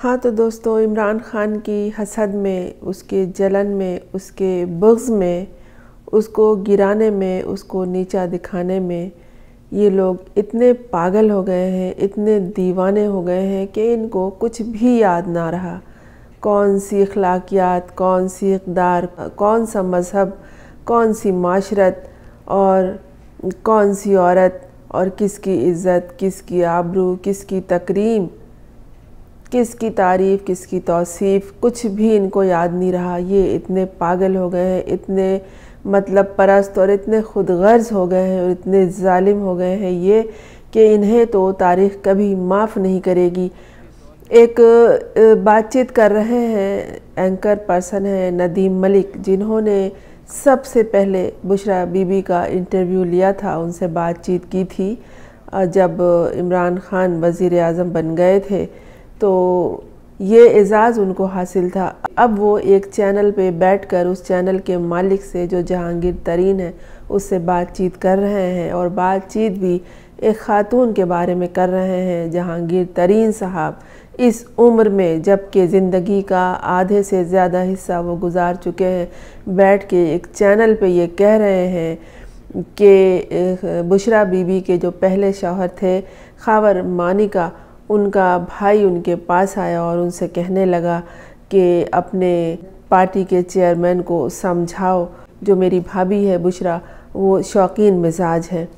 हाँ तो दोस्तों इमरान ख़ान की हसद में उसके जलन में उसके बग्ज़ में उसको गिराने में उसको नीचा दिखाने में ये लोग इतने पागल हो गए हैं इतने दीवाने हो गए हैं कि इनको कुछ भी याद ना रहा कौन सी अखलाकियात कौन सी इकदार कौन सा मज़हब कौन सी माशरत और कौन सी औरत और किसकी इज़्ज़त किसकी आबरू किसकी तकरीम किसकी तारीफ़ किसकी तोसीफ़ कुछ भी इनको याद नहीं रहा ये इतने पागल हो गए हैं इतने मतलब परस्त और इतने खुद गर्ज हो गए हैं और इतने ालिम हो गए हैं ये कि इन्हें तो तारीख़ कभी माफ़ नहीं करेगी एक बातचीत कर रहे हैं एंकर पर्सन है नदीम मलिक जिन्होंने सबसे पहले बुशरा बीबी का इंटरव्यू लिया था उनसे बातचीत की थी जब इमरान ख़ान वज़ी अजम बन गए थे तो ये एज़ाज़ उनको हासिल था अब वो एक चैनल पे बैठकर उस चैनल के मालिक से जो जहांगीर तरीन है उससे बातचीत कर रहे हैं और बातचीत भी एक ख़ातून के बारे में कर रहे हैं जहांगीर तरीन साहब इस उम्र में जबकि ज़िंदगी का आधे से ज़्यादा हिस्सा वो गुजार चुके हैं बैठ के एक चैनल पे ये कह रहे हैं कि बुशरा बीबी के जो पहले शौहर थे खावर मानिका उनका भाई उनके पास आया और उनसे कहने लगा कि अपने पार्टी के चेयरमैन को समझाओ जो मेरी भाभी है बुशरा वो शौकीन मिजाज है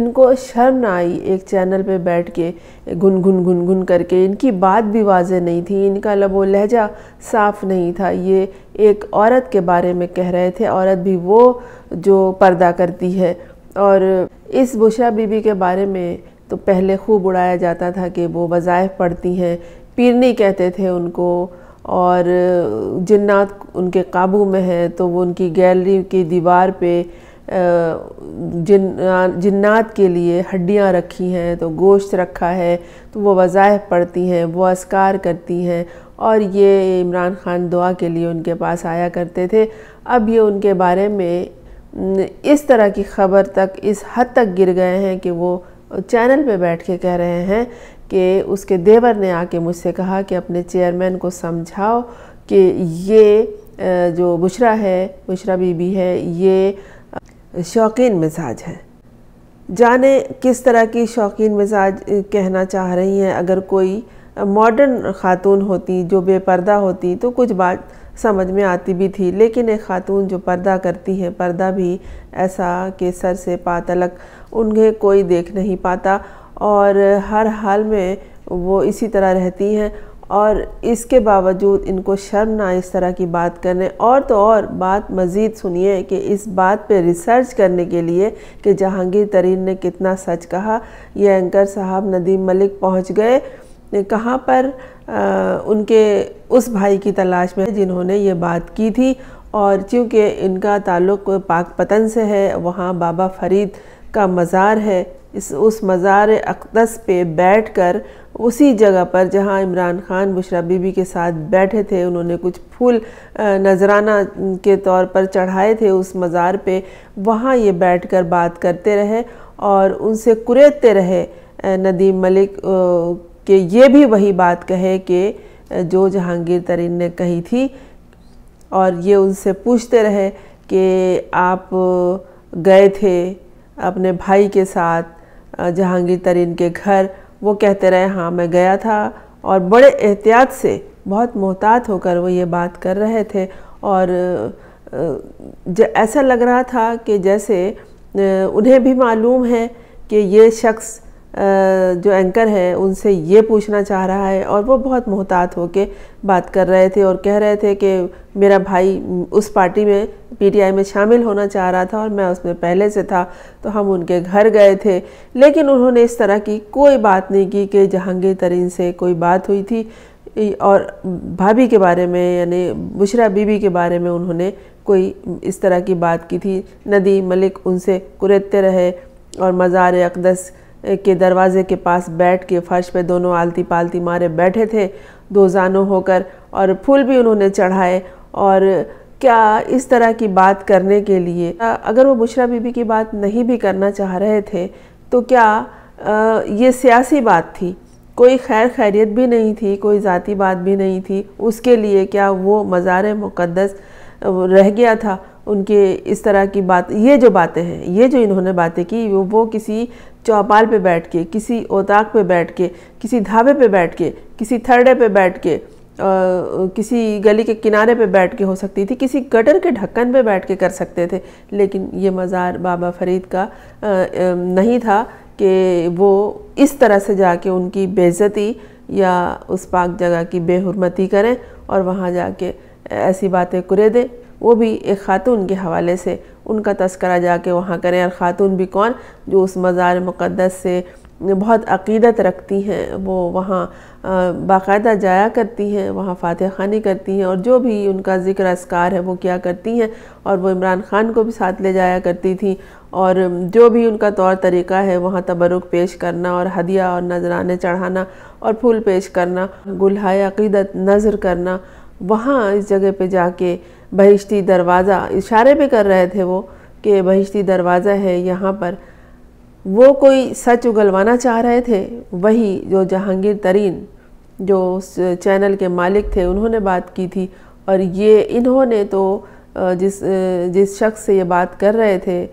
इनको शर्म ना आई एक चैनल पे बैठ के गुन गुन गुन गुन करके इनकी बात भी वाजे नहीं थी इनका लबो लहजा साफ नहीं था ये एक औरत के बारे में कह रहे थे औरत भी वो जो पर्दा करती है और इस बुशरा बीबी के बारे में तो पहले खूब उड़ाया जाता था कि वो वज़ायफ पढ़ती हैं पीरनी कहते थे उनको और जन्नात उनके काबू में है तो वो उनकी गैलरी की दीवार पर जिन्ना जन्नात के लिए हड्डियाँ रखी हैं तो गोश्त रखा है तो वो वज़ायफ पढ़ती हैं वो असकार करती हैं और ये इमरान ख़ान दुआ के लिए उनके पास आया करते थे अब ये उनके बारे में इस तरह की ख़बर तक इस हद तक गिर गए हैं कि वो चैनल पे बैठ के कह रहे हैं कि उसके देवर ने आके मुझसे कहा कि अपने चेयरमैन को समझाओ कि ये जो बुशरा है बुशरा बीबी है ये शौकीन मिजाज है जाने किस तरह की शौकीन मिजाज कहना चाह रही हैं अगर कोई मॉडर्न खातून होती जो बेपर्दा होती तो कुछ बात समझ में आती भी थी लेकिन एक खातून जो पर्दा करती है पर्दा भी ऐसा कि सर से पातलक उन्हें कोई देख नहीं पाता और हर हाल में वो इसी तरह रहती हैं और इसके बावजूद इनको शर्म ना इस तरह की बात करने और तो और बात मज़ीद सुनिए कि इस बात पे रिसर्च करने के लिए कि जहांगीर तरीन ने कितना सच कहा यह एंकर साहब नदीम मलिक पहुंच गए कहाँ पर आ, उनके उस भाई की तलाश में जिन्होंने ये बात की थी और चूँकि इनका ताल्लुक़ पाक पतन से है वहाँ बाबा फरीद का मज़ार है इस उस मज़ार अकदस पे बैठकर उसी जगह पर जहाँ इमरान ख़ान बुशरा बीबी के साथ बैठे थे उन्होंने कुछ फूल नजराना के तौर पर चढ़ाए थे उस मज़ार पे वहाँ ये बैठकर बात करते रहे और उनसे कुरेदते रहे नदीम मलिक कि ये भी वही बात कहे कि जो जहांगीर तरीन ने कही थी और ये उनसे पूछते रहे कि आप गए थे अपने भाई के साथ जहांगीर तरीन के घर वो कहते रहे हाँ मैं गया था और बड़े एहतियात से बहुत मोहतात होकर वो ये बात कर रहे थे और ऐसा लग रहा था कि जैसे उन्हें भी मालूम है कि ये शख्स जो एंकर हैं उनसे ये पूछना चाह रहा है और वो बहुत मोहतात होकर बात कर रहे थे और कह रहे थे कि मेरा भाई उस पार्टी में पीटीआई में शामिल होना चाह रहा था और मैं उसमें पहले से था तो हम उनके घर गए थे लेकिन उन्होंने इस तरह की कोई बात नहीं की कि जहांगीर तरीन से कोई बात हुई थी और भाभी के बारे में यानी बुशरा बीबी के बारे में उन्होंने कोई इस तरह की बात की थी नदी मलिक उनसे कुरेदते रहे और मज़ार अकदस के दरवाजे के पास बैठ के फर्श पे दोनों आलती पालती मारे बैठे थे दो जानो होकर और फूल भी उन्होंने चढ़ाए और क्या इस तरह की बात करने के लिए अगर वो बुशरा बीबी की बात नहीं भी करना चाह रहे थे तो क्या आ, ये सियासी बात थी कोई खैर खैरियत भी नहीं थी कोई ज़ाती बात भी नहीं थी उसके लिए क्या वो मज़ार मुक़दस रह गया था उनके इस तरह की बात ये जो बातें हैं ये जो इन्होंने बातें की वो वो किसी चौपाल पे बैठ के किसी ओताक पे बैठ के किसी धाबे पे बैठ के किसी थर्डे पे बैठ के किसी गली के किनारे पे बैठ के हो सकती थी किसी गटर के ढक्कन पे बैठ के कर सकते थे लेकिन ये मज़ार बाबा फरीद का नहीं था कि वो इस तरह से जाके उनकी बेज़ती या उस पाक जगह की बेहरमती करें और वहाँ जाके ऐसी बातें कुरे दें वो भी एक ख़ातून के हवाले से उनका तस्करा जाके वहाँ करें और ख़ातून भी कौन जो उस मज़ार मुक़दस से बहुत अकीदत रखती हैं वो वहाँ बाकायदा जाया करती हैं वहाँ फातह खानी करती हैं और जो भी उनका ज़िक्र असकार है वो किया करती हैं और वो इमरान ख़ान को भी साथ ले जाया करती थी और जो भी उनका तौर तरीका है वहाँ तबरुक पेश करना और हदिया और नजराने चढ़ाना और फूल पेश करना गुल्हाए अकीदत नज़र करना वहाँ इस जगह पर जाके बहिश्ती दरवाज़ा इशारे पे कर रहे थे वो कि बहिश्ती दरवाज़ा है यहाँ पर वो कोई सच उगलवाना चाह रहे थे वही जो जहांगीर तरीन जो उस चैनल के मालिक थे उन्होंने बात की थी और ये इन्होंने तो जिस जिस शख्स से ये बात कर रहे थे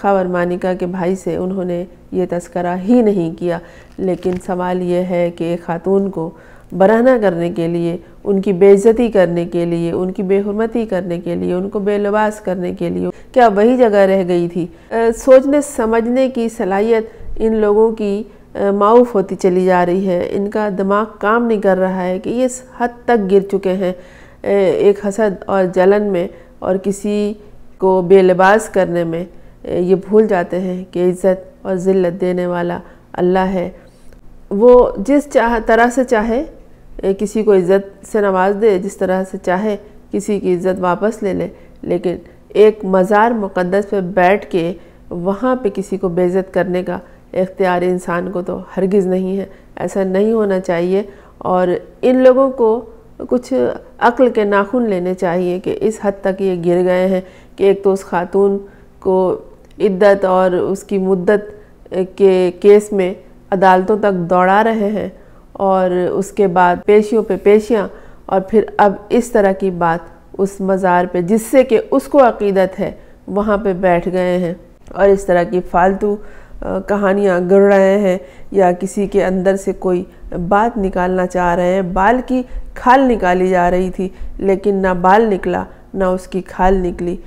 खबर मानिका के भाई से उन्होंने ये तस्करा ही नहीं किया लेकिन सवाल ये है कि खातून को बरहना करने के लिए उनकी बेइज्जती करने के लिए उनकी बेहरमती करने के लिए उनको बेलबास करने के लिए क्या वही जगह रह गई थी आ, सोचने समझने की सलाहियत इन लोगों की माऊफ होती चली जा रही है इनका दिमाग काम नहीं कर रहा है कि ये हद तक गिर चुके हैं एक हसद और जलन में और किसी को बेलबास करने में ये भूल जाते हैं कि इज़्ज़त और ज़िल्लत देने वाला अल्लाह है वो जिस चाह तरह से चाहे किसी को इज़्ज़त से नवाज दे जिस तरह से चाहे किसी की इज़्ज़त वापस ले ले लेकिन एक मज़ार मुक़दस पे बैठ के वहाँ पे किसी को बेज़त करने का इख्तियार इंसान को तो हरगिज़ नहीं है ऐसा नहीं होना चाहिए और इन लोगों को कुछ अक्ल के नाखून लेने चाहिए कि इस हद तक ये गिर गए हैं कि एक तो उस खातून को इद्दत और उसकी मुद्दत के केस में अदालतों तक दौड़ा रहे हैं और उसके बाद पेशियों पे पेशियाँ और फिर अब इस तरह की बात उस मज़ार पे जिससे कि उसको अकीदत है वहाँ पे बैठ गए हैं और इस तरह की फालतू कहानियाँ गढ़ रहे हैं या किसी के अंदर से कोई बात निकालना चाह रहे हैं बाल की खाल निकाली जा रही थी लेकिन ना बाल निकला ना उसकी खाल निकली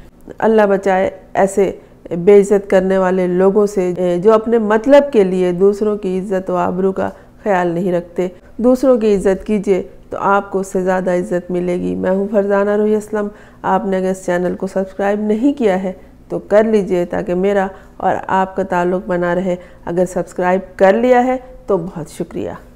अल्लाह बचाए ऐसे बेइज्जत करने वाले लोगों से जो अपने मतलब के लिए दूसरों की इज़्ज़त व आबरू का ख्याल नहीं रखते दूसरों की इज्जत कीजिए तो आपको उससे ज़्यादा इज्जत मिलेगी मैं हूँ फरजाना रोही असलम आपने अगर इस चैनल को सब्सक्राइब नहीं किया है तो कर लीजिए ताकि मेरा और आपका ताल्लुक बना रहे अगर सब्सक्राइब कर लिया है तो बहुत शुक्रिया